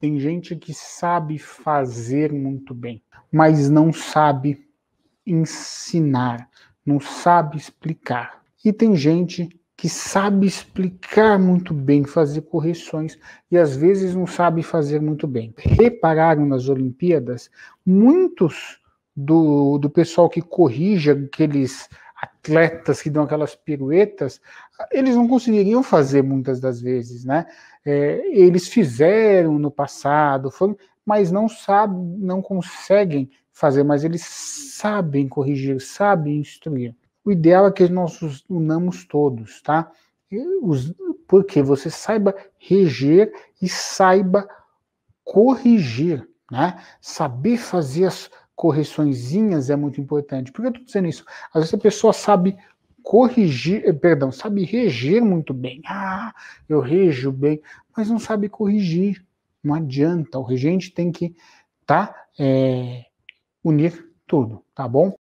Tem gente que sabe fazer muito bem, mas não sabe ensinar, não sabe explicar. E tem gente que sabe explicar muito bem, fazer correções e às vezes não sabe fazer muito bem. Repararam nas Olimpíadas, muitos do, do pessoal que corrige aqueles atletas que dão aquelas piruetas, eles não conseguiriam fazer muitas das vezes, né? É, eles fizeram no passado, foram, mas não sabem, não conseguem fazer, mas eles sabem corrigir, sabem instruir. O ideal é que nós os unamos todos, tá? Os, porque você saiba reger e saiba corrigir, né? Saber fazer as correçõezinhas é muito importante. Por que eu estou dizendo isso? Às vezes a pessoa sabe corrigir, eh, perdão, sabe reger muito bem. Ah, eu rejo bem, mas não sabe corrigir. Não adianta. O regente tem que tá é, unir tudo, tá bom?